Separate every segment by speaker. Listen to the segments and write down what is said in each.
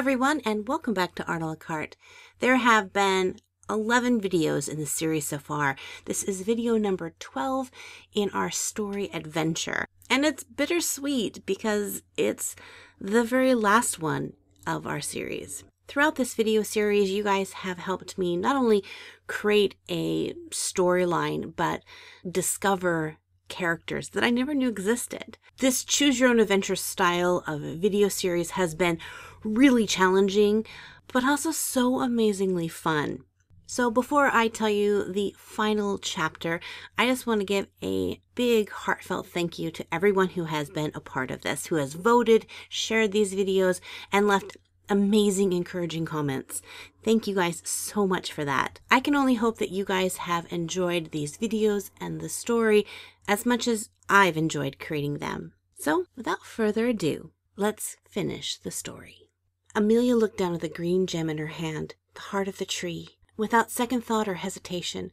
Speaker 1: everyone and welcome back to Art a la carte. There have been 11 videos in the series so far. This is video number 12 in our story adventure. And it's bittersweet because it's the very last one of our series. Throughout this video series, you guys have helped me not only create a storyline, but discover characters that I never knew existed. This choose your own adventure style of video series has been really challenging, but also so amazingly fun. So, before I tell you the final chapter, I just want to give a big heartfelt thank you to everyone who has been a part of this, who has voted, shared these videos, and left amazing, encouraging comments. Thank you guys so much for that. I can only hope that you guys have enjoyed these videos and the story as much as I've enjoyed creating them. So, without further ado, let's finish the story. Amelia looked down at the green gem in her hand, the heart of the tree. Without second thought or hesitation,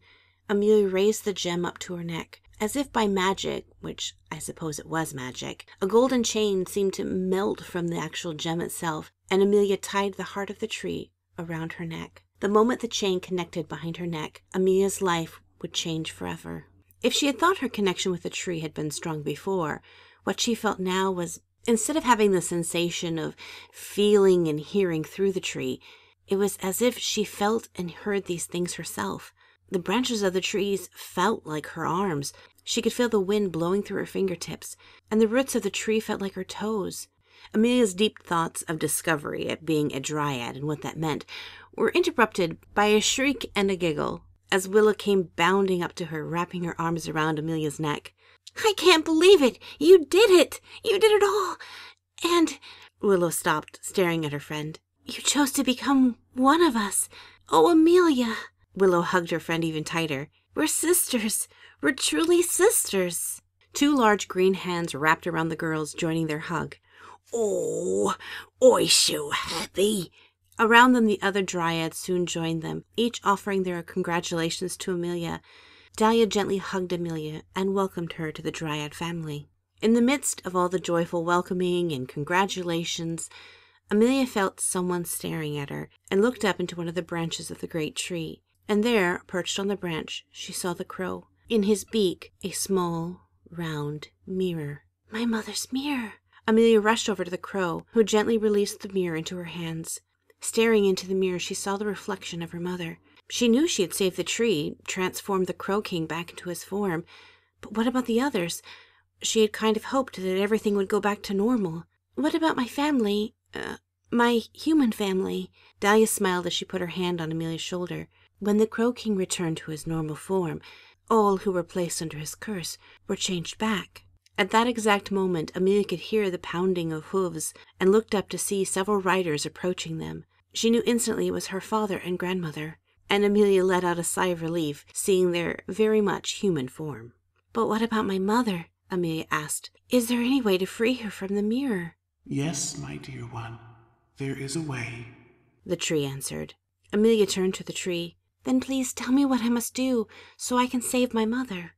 Speaker 1: Amelia raised the gem up to her neck. As if by magic, which I suppose it was magic, a golden chain seemed to melt from the actual gem itself, and Amelia tied the heart of the tree around her neck. The moment the chain connected behind her neck, Amelia's life would change forever. If she had thought her connection with the tree had been strong before, what she felt now was Instead of having the sensation of feeling and hearing through the tree, it was as if she felt and heard these things herself. The branches of the trees felt like her arms. She could feel the wind blowing through her fingertips, and the roots of the tree felt like her toes. Amelia's deep thoughts of discovery at being a dryad and what that meant were interrupted by a shriek and a giggle as Willow came bounding up to her, wrapping her arms around Amelia's neck. I can't believe it! You did it! You did it all! And Willow stopped, staring at her friend. You chose to become one of us. Oh, Amelia! Willow hugged her friend even tighter. We're sisters. We're truly sisters. Two large green hands wrapped around the girls, joining their hug. Oh, I so happy. Around them, the other dryads soon joined them, each offering their congratulations to Amelia. Dahlia gently hugged Amelia and welcomed her to the dryad family. In the midst of all the joyful welcoming and congratulations, Amelia felt someone staring at her and looked up into one of the branches of the great tree. And there, perched on the branch, she saw the crow. In his beak, a small, round mirror. My mother's mirror! Amelia rushed over to the crow, who gently released the mirror into her hands. Staring into the mirror, she saw the reflection of her mother. She knew she had saved the tree, transformed the Crow King back into his form. But what about the others? She had kind of hoped that everything would go back to normal. What about my family? Uh, my human family? Dahlia smiled as she put her hand on Amelia's shoulder. When the Crow King returned to his normal form, all who were placed under his curse were changed back. At that exact moment, Amelia could hear the pounding of hooves and looked up to see several riders approaching them. She knew instantly it was her father and grandmother, and Amelia let out a sigh of relief, seeing their very much human form. But what about my mother? Amelia asked. Is there any way to free her from the mirror? Yes, my dear one, there is a way, the tree answered. Amelia turned to the tree. Then please tell me what I must do so I can save my mother.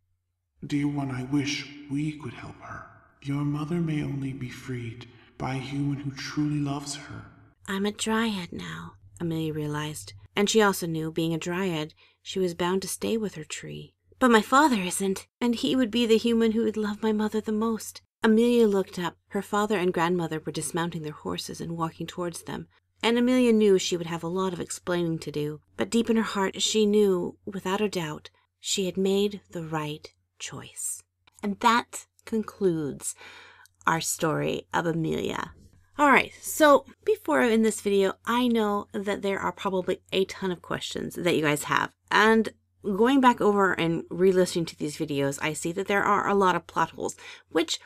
Speaker 1: Dear one, I wish we could help her. Your mother may only be freed by a human who truly loves her. I'm a dryad now, Amelia realized, and she also knew, being a dryad, she was bound to stay with her tree. But my father isn't, and he would be the human who would love my mother the most. Amelia looked up. Her father and grandmother were dismounting their horses and walking towards them, and Amelia knew she would have a lot of explaining to do. But deep in her heart, she knew, without a doubt, she had made the right choice. And that concludes our story of Amelia. All right, so before in this video, I know that there are probably a ton of questions that you guys have. And going back over and re-listening to these videos, I see that there are a lot of plot holes, which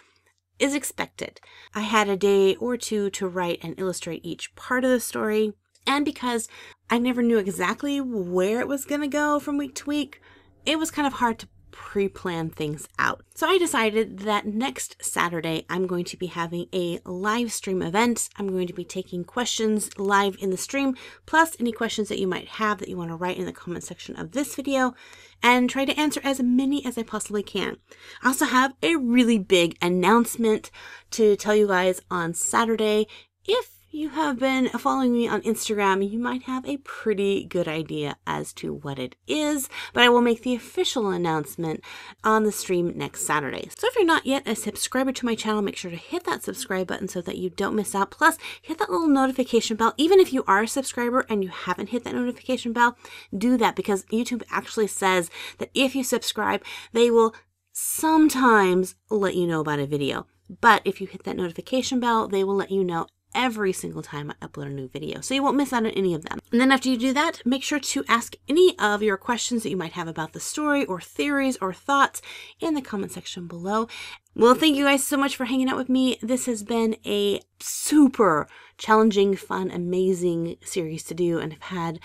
Speaker 1: is expected. I had a day or two to write and illustrate each part of the story. And because I never knew exactly where it was going to go from week to week, it was kind of hard to pre plan things out. So I decided that next Saturday I'm going to be having a live stream event. I'm going to be taking questions live in the stream, plus any questions that you might have that you want to write in the comment section of this video, and try to answer as many as I possibly can. I also have a really big announcement to tell you guys on Saturday. If you have been following me on Instagram, you might have a pretty good idea as to what it is, but I will make the official announcement on the stream next Saturday. So if you're not yet a subscriber to my channel, make sure to hit that subscribe button so that you don't miss out. Plus, hit that little notification bell. Even if you are a subscriber and you haven't hit that notification bell, do that because YouTube actually says that if you subscribe, they will sometimes let you know about a video. But if you hit that notification bell, they will let you know every single time I upload a new video, so you won't miss out on any of them. And then after you do that, make sure to ask any of your questions that you might have about the story or theories or thoughts in the comment section below. Well, thank you guys so much for hanging out with me. This has been a super challenging, fun, amazing series to do, and I've had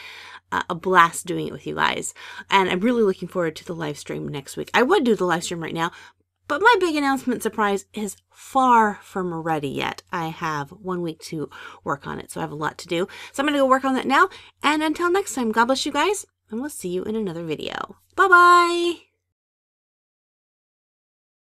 Speaker 1: uh, a blast doing it with you guys. And I'm really looking forward to the live stream next week. I would do the live stream right now, but my big announcement surprise is far from ready yet. I have one week to work on it, so I have a lot to do. So I'm going to go work on that now. And until next time, God bless you guys, and we'll see you in another video. Bye-bye!